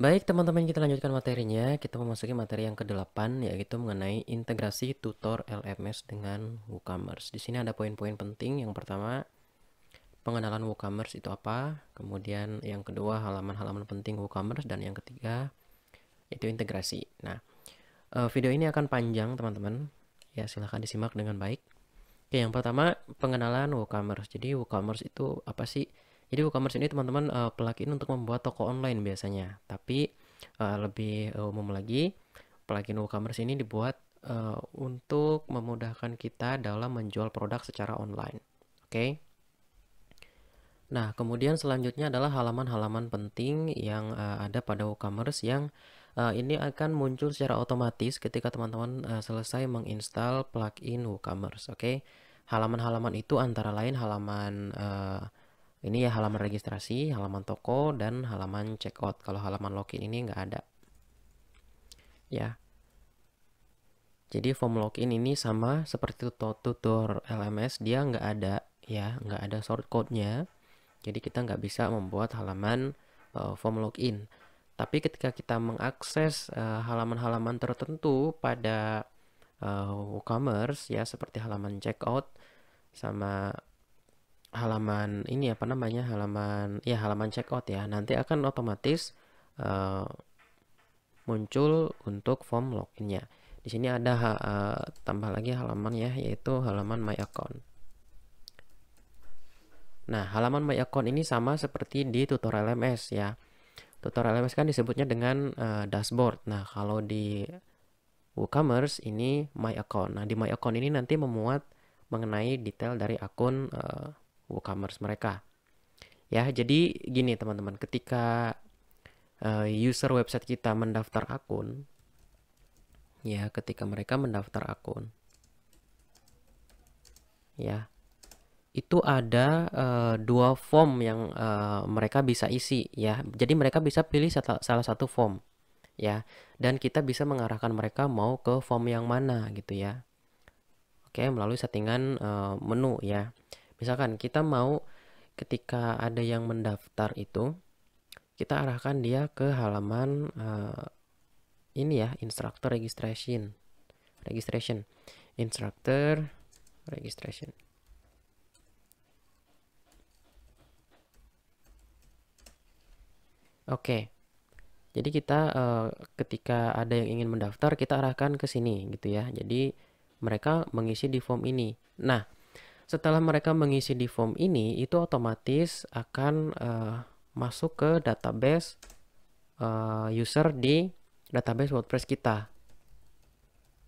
Baik teman-teman kita lanjutkan materinya, kita memasuki materi yang ke-8 yaitu mengenai integrasi tutor LMS dengan WooCommerce. Di sini ada poin-poin penting, yang pertama pengenalan WooCommerce itu apa, kemudian yang kedua halaman-halaman penting WooCommerce, dan yang ketiga itu integrasi. Nah eh, video ini akan panjang teman-teman, ya silahkan disimak dengan baik. Oke yang pertama pengenalan WooCommerce, jadi WooCommerce itu apa sih? Jadi WooCommerce ini teman-teman uh, e, plugin untuk membuat toko online biasanya. Tapi uh, lebih e, umum lagi, plugin WooCommerce ini dibuat uh, untuk memudahkan kita dalam menjual produk secara online. Oke. Okay? Nah, kemudian selanjutnya adalah halaman-halaman penting yang uh, ada pada WooCommerce yang uh, ini akan muncul secara otomatis ketika teman-teman uh, selesai menginstal plugin WooCommerce, oke. Okay? Halaman-halaman itu antara lain halaman ini ya halaman registrasi, halaman toko, dan halaman checkout. Kalau halaman login ini nggak ada. Ya. Jadi form login ini sama seperti tutor LMS, dia nggak ada ya, nggak ada shortcode-nya. Jadi kita nggak bisa membuat halaman uh, form login. Tapi ketika kita mengakses eh, halaman-halaman uh, tertentu pada uh, WooCommerce ya seperti halaman checkout sama halaman ini apa namanya halaman ya halaman checkout ya nanti akan otomatis uh, muncul untuk form loginnya di sini ada uh, tambah lagi halaman ya yaitu halaman my account nah halaman my account ini sama seperti di tutorial LMS ya tutorial LMS kan disebutnya dengan uh, dashboard nah kalau di WooCommerce ini my account nah di my account ini nanti memuat mengenai detail dari akun uh, WooCommerce mereka. Ya, jadi gini teman-teman, ketika uh, user website kita mendaftar akun, ya, ketika mereka mendaftar akun, ya, itu ada uh, dua form yang uh, mereka bisa isi, ya. Jadi mereka bisa pilih salah satu form, ya, dan kita bisa mengarahkan mereka mau ke form yang mana, gitu ya. Oke, melalui settingan uh, menu, ya. Misalkan kita mau ketika ada yang mendaftar itu, kita arahkan dia ke halaman uh, ini ya, instructor registration. Registration. Instructor registration. Oke. Okay. Jadi kita uh, ketika ada yang ingin mendaftar kita arahkan ke sini gitu ya. Jadi mereka mengisi di form ini. Nah, setelah mereka mengisi di form ini, itu otomatis akan uh, masuk ke database uh, user di database WordPress kita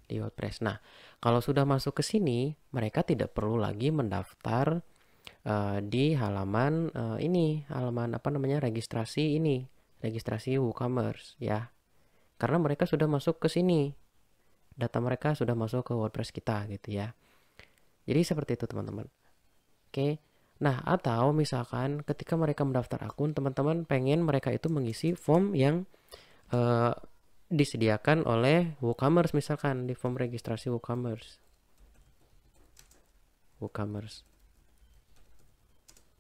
di WordPress. Nah, kalau sudah masuk ke sini, mereka tidak perlu lagi mendaftar uh, di halaman uh, ini, halaman apa namanya registrasi ini, registrasi WooCommerce ya. Karena mereka sudah masuk ke sini. Data mereka sudah masuk ke WordPress kita gitu ya. Jadi seperti itu teman-teman. Oke. Nah, atau misalkan ketika mereka mendaftar akun, teman-teman pengen mereka itu mengisi form yang uh, disediakan oleh WooCommerce misalkan di form registrasi WooCommerce. WooCommerce.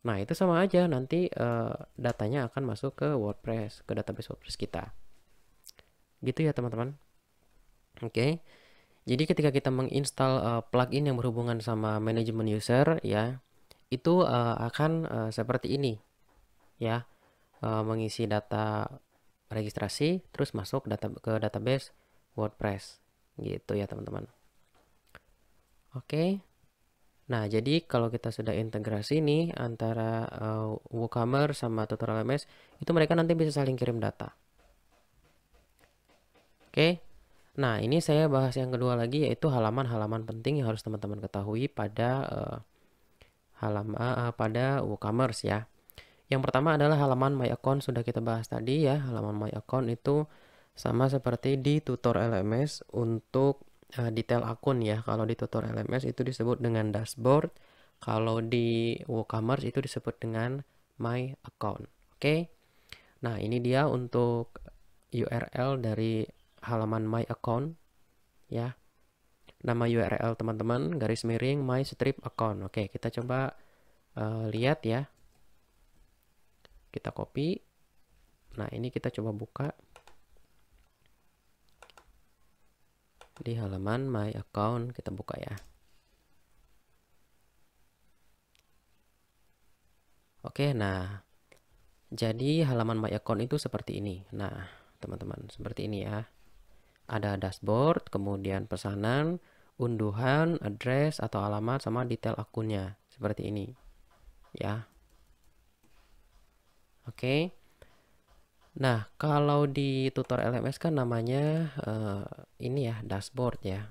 Nah, itu sama aja nanti uh, datanya akan masuk ke WordPress, ke database WordPress kita. Gitu ya, teman-teman. Oke. Okay. Jadi ketika kita menginstal uh, plugin yang berhubungan sama manajemen user ya, itu uh, akan uh, seperti ini. Ya. Uh, mengisi data registrasi terus masuk data ke database WordPress gitu ya, teman-teman. Oke. Nah, jadi kalau kita sudah integrasi nih antara uh, WooCommerce sama Tutorial MS, itu mereka nanti bisa saling kirim data. Oke. Okay. Nah, ini saya bahas yang kedua lagi yaitu halaman-halaman penting yang harus teman-teman ketahui pada uh, eh, halaman uh, eh, eh, pada WooCommerce ya. Yang pertama adalah halaman My Account sudah kita bahas tadi ya. Halaman My Account itu sama seperti di tutor LMS untuk uh, detail akun ya. Kalau di tutor LMS itu disebut dengan dashboard, kalau di WooCommerce itu disebut dengan My Account. Oke. Okay? Nah, ini dia untuk URL dari halaman my account ya nama URL teman-teman garis miring my strip account oke kita coba uh, lihat ya kita copy nah ini kita coba buka di halaman my account kita buka ya oke nah jadi halaman my account itu seperti ini nah teman-teman seperti ini ya ada dashboard, kemudian pesanan, unduhan, address atau alamat sama detail akunnya seperti ini. Ya. Oke. Okay. Nah, kalau di tutor LMS kan namanya uh, ini ya, dashboard ya.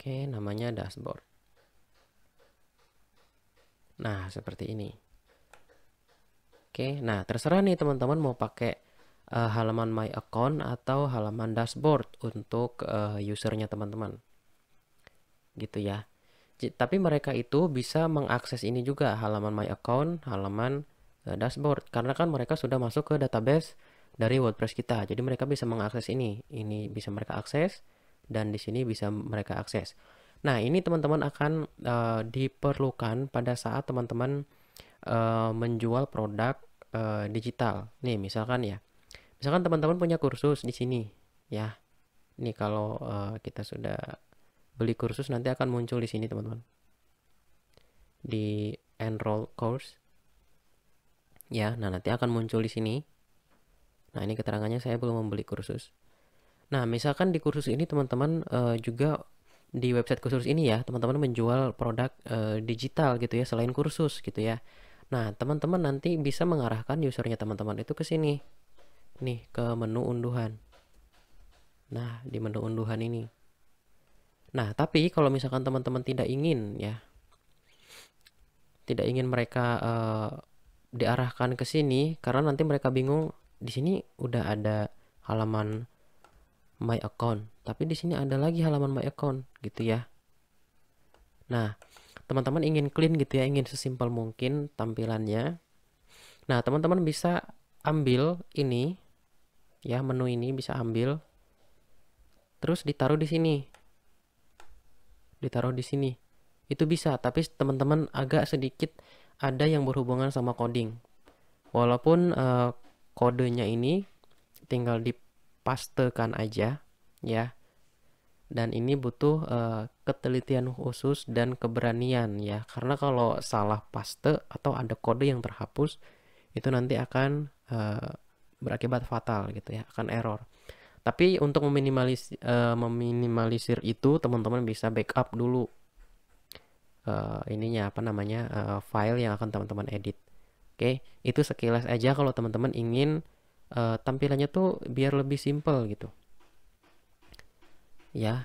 Oke, okay, namanya dashboard. Nah, seperti ini. Oke, okay, nah terserah nih teman-teman mau pakai uh, halaman My Account atau halaman dashboard untuk uh, usernya teman-teman. Gitu ya. J tapi mereka itu bisa mengakses ini juga halaman My Account, halaman uh, dashboard karena kan mereka sudah masuk ke database dari WordPress kita. Jadi mereka bisa mengakses ini. Ini bisa mereka akses dan di sini bisa mereka akses. Nah, ini teman-teman akan uh, diperlukan pada saat teman-teman uh, menjual produk uh, digital. Nih, misalkan ya misalkan teman-teman punya kursus di sini ya ini kalau uh, kita sudah beli kursus nanti akan muncul di sini teman-teman di enroll course ya nah nanti akan muncul di sini nah ini keterangannya saya belum membeli kursus nah misalkan di kursus ini teman-teman uh, juga di website kursus ini ya teman-teman menjual produk uh, digital gitu ya selain kursus gitu ya nah teman-teman nanti bisa mengarahkan usernya teman-teman itu ke sini nih ke menu unduhan. Nah, di menu unduhan ini. Nah, tapi kalau misalkan teman-teman tidak ingin ya, tidak ingin mereka uh, diarahkan ke sini karena nanti mereka bingung di sini udah ada halaman my account tapi di sini ada lagi halaman my account gitu ya nah teman-teman ingin clean gitu ya ingin sesimpel mungkin tampilannya nah teman-teman bisa ambil ini ya menu ini bisa ambil terus ditaruh di sini ditaruh di sini itu bisa tapi teman-teman agak sedikit ada yang berhubungan sama coding walaupun uh, kodenya ini tinggal dipastekan aja ya dan ini butuh uh, ketelitian khusus dan keberanian ya karena kalau salah paste atau ada kode yang terhapus itu nanti akan uh, berakibat fatal gitu ya akan error tapi untuk meminimalis uh, meminimalisir itu teman-teman bisa backup dulu uh, ininya apa namanya uh, file yang akan teman-teman edit oke okay? itu sekilas aja kalau teman-teman ingin uh, tampilannya tuh biar lebih simple gitu ya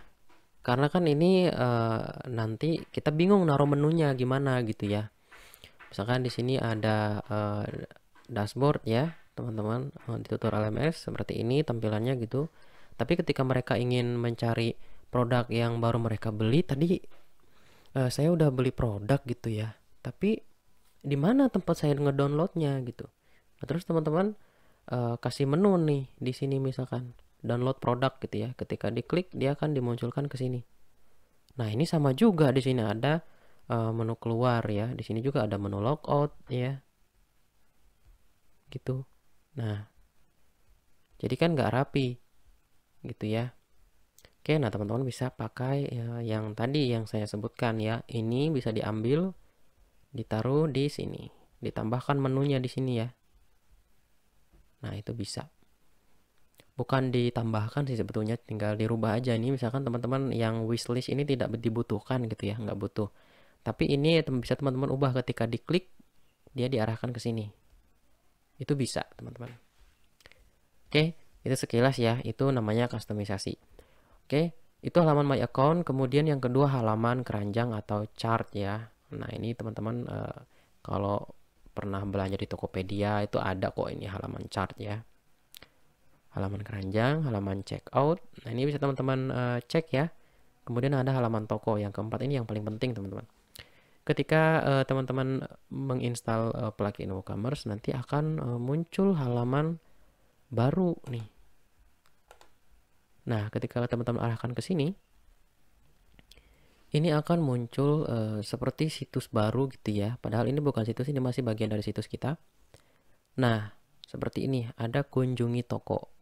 karena kan ini uh, nanti kita bingung naruh menunya gimana gitu ya misalkan di sini ada uh, dashboard ya teman-teman eh, di tutorial LMS seperti ini tampilannya gitu tapi ketika mereka ingin mencari produk yang baru mereka beli tadi uh, saya udah beli produk gitu ya tapi di mana tempat saya ngedownloadnya gitu nah, terus teman-teman uh, kasih menu nih di sini misalkan download produk gitu ya ketika diklik dia akan dimunculkan ke sini nah ini sama juga di sini ada uh, menu keluar ya di sini juga ada menu logout ya gitu Nah, jadi kan nggak rapi gitu ya. Oke, nah teman-teman bisa pakai ya, yang tadi yang saya sebutkan ya. Ini bisa diambil, ditaruh di sini. Ditambahkan menunya di sini ya. Nah, itu bisa. Bukan ditambahkan sih sebetulnya, tinggal dirubah aja. Ini misalkan teman-teman yang wishlist ini tidak dibutuhkan gitu ya, nggak butuh. Tapi ini bisa teman-teman ubah ketika diklik, dia diarahkan ke sini. Itu bisa, teman-teman. Oke, itu sekilas ya, itu namanya customisasi. Oke, itu halaman My Account, kemudian yang kedua halaman keranjang atau chart ya. Nah, ini teman-teman e, kalau pernah belanja di Tokopedia itu ada kok ini halaman chart ya. Halaman keranjang, halaman checkout. Nah, ini bisa teman-teman e, cek ya. Kemudian ada halaman toko yang keempat ini yang paling penting, teman-teman ketika eh, teman-teman uh, menginstal uh, plugin WooCommerce nanti akan uh, muncul halaman baru nih. Nah, ketika teman-teman arahkan ke sini ini akan muncul uh, seperti situs baru gitu ya. Padahal ini bukan situs, ini masih bagian dari situs kita. Nah, seperti ini, ada kunjungi toko.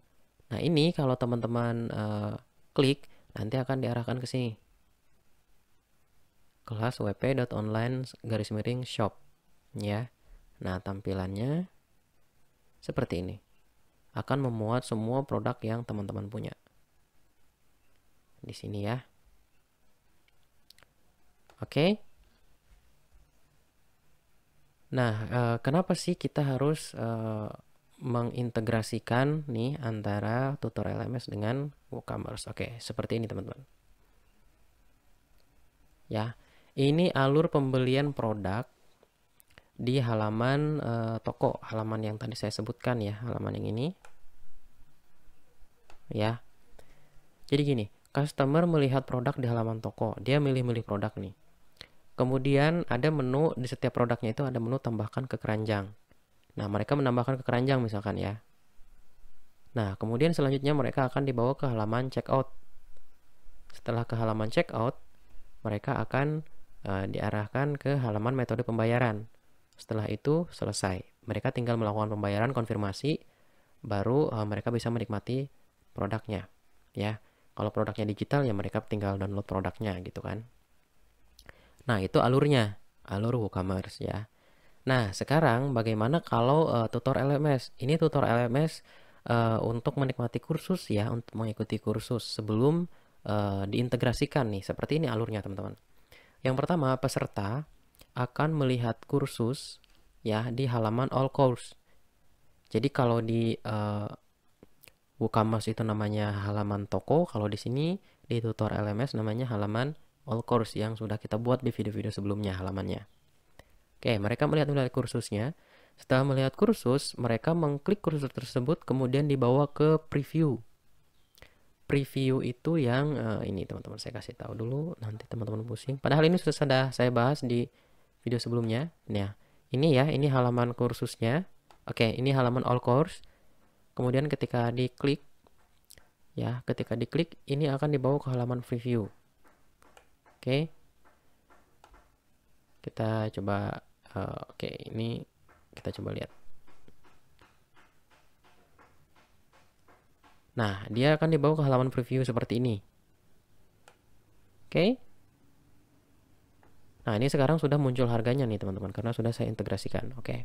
Nah, ini kalau teman-teman uh, klik nanti akan diarahkan ke sini kelas wp.online garis miring shop ya. Nah, tampilannya seperti ini. Akan memuat semua produk yang teman-teman punya. Di sini ya. Oke. Nah, eh, kenapa sih kita harus eh, mengintegrasikan nih antara tutorial LMS dengan WooCommerce? Oke, seperti ini teman-teman. Ya, ini alur pembelian produk di halaman e, toko, halaman yang tadi saya sebutkan ya, halaman yang ini. Ya. Jadi gini, customer melihat produk di halaman toko, dia milih-milih produk nih. Kemudian ada menu di setiap produknya itu ada menu tambahkan ke keranjang. Nah, mereka menambahkan ke keranjang misalkan ya. Nah, kemudian selanjutnya mereka akan dibawa ke halaman checkout. Setelah ke halaman checkout, mereka akan E, diarahkan ke halaman metode pembayaran. Setelah itu selesai. Mereka tinggal melakukan pembayaran konfirmasi baru uh, mereka bisa menikmati produknya ya. Kalau produknya digital ya mereka tinggal download produknya gitu kan. Nah, itu alurnya, alur WooCommerce ya. Nah, sekarang bagaimana kalau uh, tutor LMS? Ini tutor LMS uh, untuk menikmati kursus ya, untuk mengikuti kursus sebelum diintegrasikan nih. Seperti ini alurnya, teman-teman. Yang pertama, peserta akan melihat kursus ya di halaman all course. Jadi kalau di uh, eh, WooCommerce itu namanya halaman toko, kalau di sini di tutor LMS namanya halaman all course yang sudah kita buat di video-video sebelumnya halamannya. Oke, mereka melihat-melihat kursusnya. Setelah melihat kursus, mereka mengklik kursus tersebut kemudian dibawa ke preview preview itu yang uh, ini teman-teman saya kasih tahu dulu nanti teman-teman pusing. Padahal ini sudah saya bahas di video sebelumnya. Nah, ini ya, ini halaman kursusnya. Oke, ini halaman all course. Kemudian ketika diklik ya, ketika diklik ini akan dibawa ke halaman preview. Oke. Kita coba uh, oke, ini kita coba lihat. Nah, dia akan dibawa ke halaman preview seperti ini. Oke. Okay. Nah, ini sekarang sudah muncul harganya nih, teman-teman, karena sudah saya integrasikan. Oke. Okay.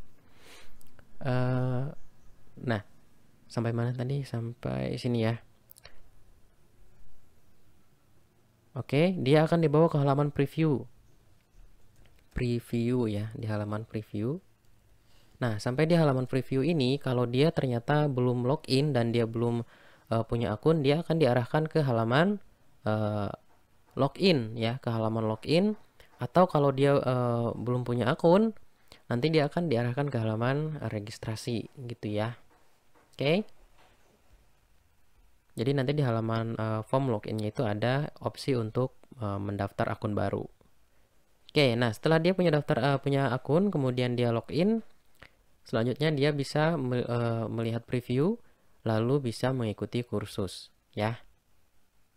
Uh, eh, nah, sampai mana tadi? Sampai sini ya. Oke, okay, dia akan dibawa ke halaman preview. Preview ya, di halaman preview. Nah, sampai di halaman preview ini, kalau dia ternyata belum login dan dia belum uh, punya akun dia akan diarahkan ke halaman uh, login ya ke halaman login atau kalau dia uh, belum punya akun nanti dia akan diarahkan ke halaman registrasi gitu ya oke okay? jadi nanti di halaman uh, form loginnya itu ada opsi untuk uh, mendaftar akun baru oke okay, nah setelah dia punya daftar uh, punya akun kemudian dia login selanjutnya dia bisa melihat preview lalu bisa mengikuti kursus, ya.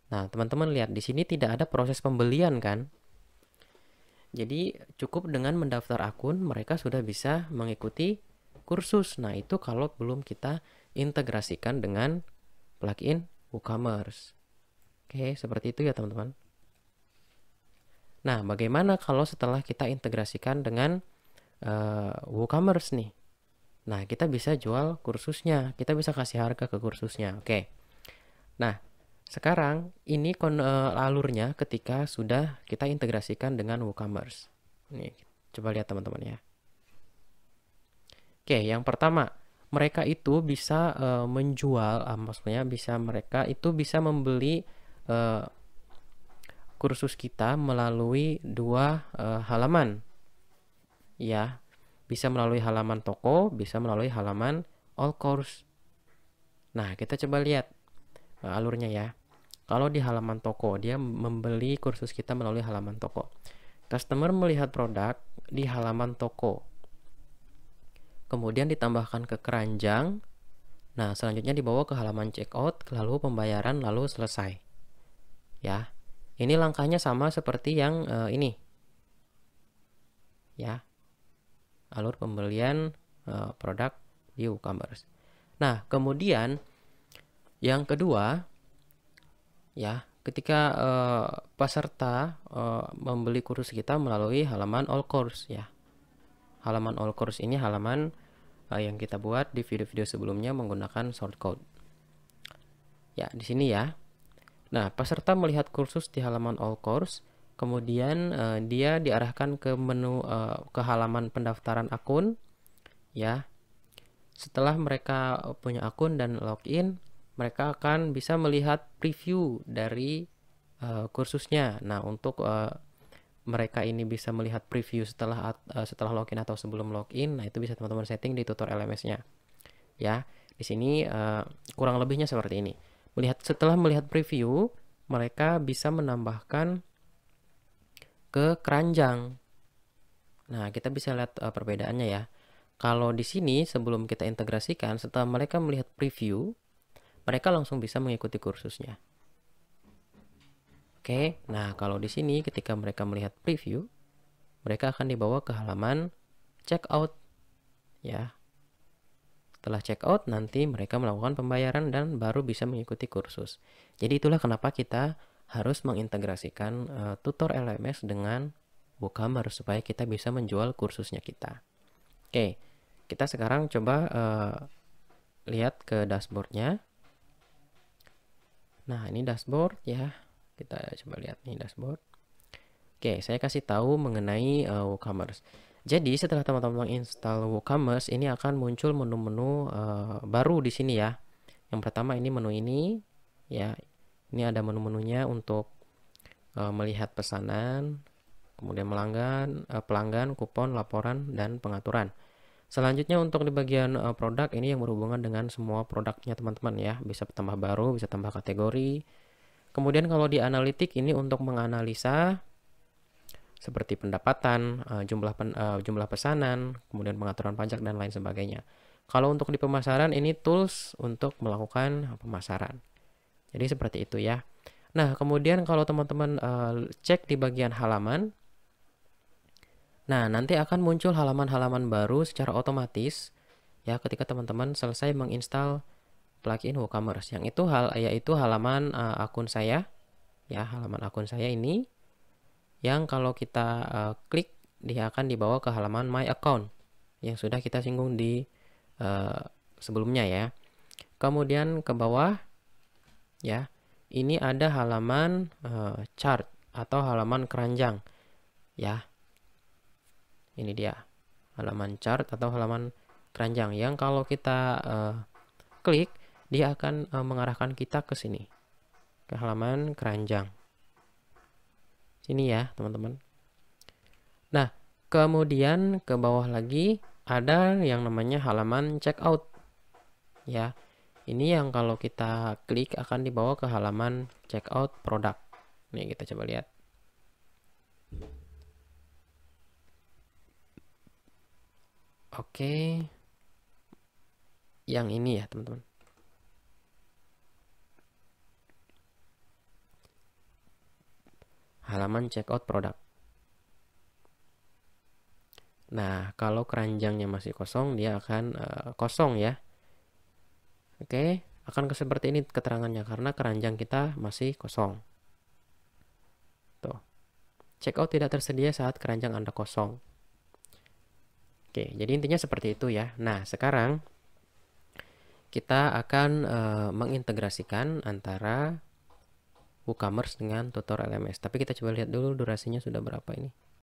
Nah, teman-teman lihat di sini tidak ada proses pembelian kan? Jadi cukup dengan mendaftar akun mereka sudah bisa mengikuti kursus. Nah, itu kalau belum kita integrasikan dengan plugin WooCommerce. Oke, seperti itu ya teman-teman. Nah, bagaimana kalau setelah kita integrasikan dengan uh, eh, WooCommerce nih? Nah, kita bisa jual kursusnya, kita bisa kasih harga ke kursusnya. Oke. Nah, sekarang ini kon e, alurnya ketika sudah kita integrasikan dengan WooCommerce. Nih, coba lihat teman-teman ya. Oke, yang pertama, mereka itu bisa uh, menjual, uh, maksudnya bisa mereka itu bisa membeli uh, kursus kita melalui dua uh, halaman. Ya, bisa melalui halaman toko, bisa melalui halaman all course. Nah, kita coba lihat eh, alurnya ya. Kalau di halaman toko, dia membeli kursus kita melalui halaman toko. Customer melihat produk di halaman toko. Kemudian ditambahkan ke keranjang. Nah, selanjutnya dibawa ke halaman checkout, lalu pembayaran, lalu selesai. Ya. Ini langkahnya sama seperti yang uh, ini. Ya alur pembelian uh, produk di WooCommerce. Nah, kemudian yang kedua ya, ketika uh, peserta uh, membeli kursus kita melalui halaman all course ya. Halaman all course ini halaman uh, yang kita buat di video-video sebelumnya menggunakan shortcode. Ya, di sini ya. Nah, peserta melihat kursus di halaman all course kemudian uh, dia diarahkan ke menu uh, ke halaman pendaftaran akun ya setelah mereka punya akun dan login mereka akan bisa melihat preview dari uh, kursusnya nah untuk uh, mereka ini bisa melihat preview setelah uh, setelah login atau sebelum login nah itu bisa teman-teman setting di tutor LMS-nya ya di sini uh, kurang lebihnya seperti ini melihat setelah melihat preview mereka bisa menambahkan ke keranjang. Nah, kita bisa lihat uh, perbedaannya ya. Kalau di sini sebelum kita integrasikan, setelah mereka melihat preview, mereka langsung bisa mengikuti kursusnya. Oke, nah kalau di sini ketika mereka melihat preview, mereka akan dibawa ke halaman checkout ya. Setelah checkout nanti mereka melakukan pembayaran dan baru bisa mengikuti kursus. Jadi itulah kenapa kita harus mengintegrasikan uh, tutor LMS dengan WooCommerce supaya kita bisa menjual kursusnya kita. Oke, kita sekarang coba uh, lihat ke dashboardnya. Nah, ini dashboard ya. Kita coba lihat nih dashboard. Oke, saya kasih tahu mengenai uh, WooCommerce. Jadi setelah teman-teman install WooCommerce ini akan muncul menu-menu uh, baru di sini ya. Yang pertama ini menu ini ya ini ada menu-menunya untuk e, melihat pesanan, kemudian melanggan, e, pelanggan, kupon, laporan, dan pengaturan. Selanjutnya untuk di bagian e, produk ini yang berhubungan dengan semua produknya teman-teman ya. Bisa tambah baru, bisa tambah kategori. Kemudian kalau di analitik ini untuk menganalisa seperti pendapatan, jumlah pen, jumlah pesanan, kemudian pengaturan pajak dan lain sebagainya. Kalau untuk di pemasaran ini tools untuk melakukan pemasaran. Jadi seperti itu ya. Nah, kemudian kalau teman-teman uh, cek di bagian halaman, nah nanti akan muncul halaman-halaman baru secara otomatis ya ketika teman-teman selesai menginstal plugin WooCommerce. Yang itu hal yaitu halaman uh, akun saya ya, halaman akun saya ini yang kalau kita uh, klik dia akan dibawa ke halaman My Account yang sudah kita singgung di uh, sebelumnya ya. Kemudian ke bawah ya. Ini ada halaman e, chart atau halaman keranjang ya. Ini dia. Halaman chart atau halaman keranjang yang kalau kita e, klik dia akan e, mengarahkan kita ke sini. Ke halaman keranjang. Sini ya, teman-teman. Nah, kemudian ke bawah lagi ada yang namanya halaman checkout. Ya, ini yang kalau kita klik akan dibawa ke halaman checkout produk. Nih kita coba lihat. Oke. Yang ini ya, teman-teman. Halaman checkout produk. Nah, kalau keranjangnya masih kosong, dia akan uh, kosong ya. Oke, akan seperti ini keterangannya karena keranjang kita masih kosong. Tuh. Checkout tidak tersedia saat keranjang Anda kosong. Oke, jadi intinya seperti itu ya. Nah, sekarang kita akan e, mengintegrasikan antara WooCommerce dengan Tutor LMS. Tapi kita coba lihat dulu durasinya sudah berapa ini.